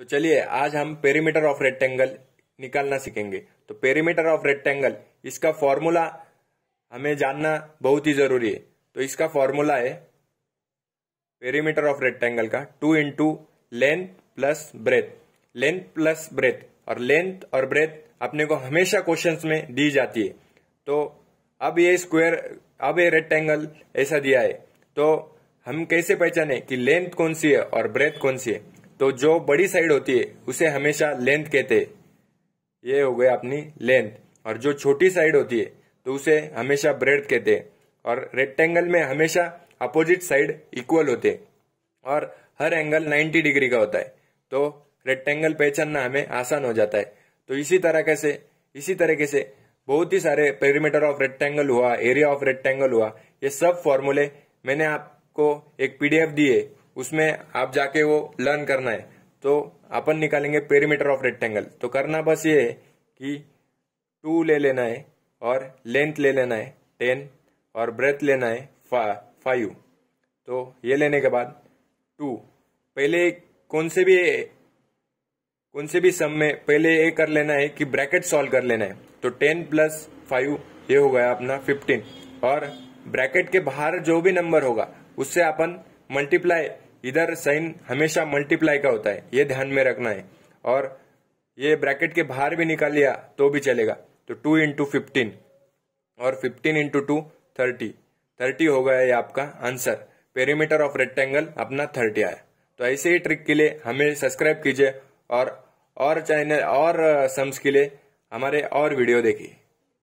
तो चलिए आज हम पेरीमीटर ऑफ रेक्टेंगल निकालना सीखेंगे तो पेरीमीटर ऑफ रेक्टेंगल इसका फॉर्मूला हमें जानना बहुत ही जरूरी है तो इसका फॉर्मूला है पेरीमीटर ऑफ रेक्टेंगल का two into length plus breadth length plus breadth और लेंथ और ब्रेथ अपने को हमेशा क्वेश्चन में दी जाती है तो अब ये स्क्वेयर अब ये रेक्टेंगल ऐसा दिया है तो हम कैसे पहचाने कि लेंथ कौन सी है और ब्रेथ कौन सी है तो जो बड़ी साइड होती है उसे हमेशा लेंथ कहते हैं ये हो गया अपनी लेंथ और जो छोटी साइड होती है तो उसे हमेशा ब्रेड कहते हैं और रेक्टेंगल में हमेशा अपोजिट साइड इक्वल होते और हर एंगल 90 डिग्री का होता है तो रेक्टेंगल पहचानना हमें आसान हो जाता है तो इसी तरह कैसे इसी तरीके से बहुत ही सारे पेरीमीटर ऑफ रेक्टेंगल हुआ एरिया ऑफ रेक्टेंगल हुआ ये सब फॉर्मूले मैंने आपको एक पीडीएफ दी है उसमें आप जाके वो लर्न करना है तो अपन निकालेंगे पेरीमीटर ऑफ रेक्टेंगल तो करना बस ये है कि टू ले लेना है और लेंथ ले लेना है टेन और ब्रेथ लेना है फाइव तो ये लेने के बाद टू पहले कौन से भी कौन से भी सम में पहले ये कर लेना है कि ब्रैकेट सॉल्व कर लेना है तो टेन प्लस फाइव ये हो गया अपना फिफ्टीन और ब्रैकेट के बाहर जो भी नंबर होगा उससे अपन मल्टीप्लाई इधर साइन हमेशा मल्टीप्लाई का होता है ये ध्यान में रखना है और ये ब्रैकेट के बाहर भी निकाल लिया तो भी चलेगा तो टू इंटू फिफ्टीन और fifteen into two thirty thirty हो गया ये आपका आंसर पेरीमीटर ऑफ रेक्टेंगल अपना थर्टी आया तो ऐसे ही ट्रिक के लिए हमें सब्सक्राइब कीजिए और और चैनल और सम्स uh, के लिए हमारे और वीडियो देखिए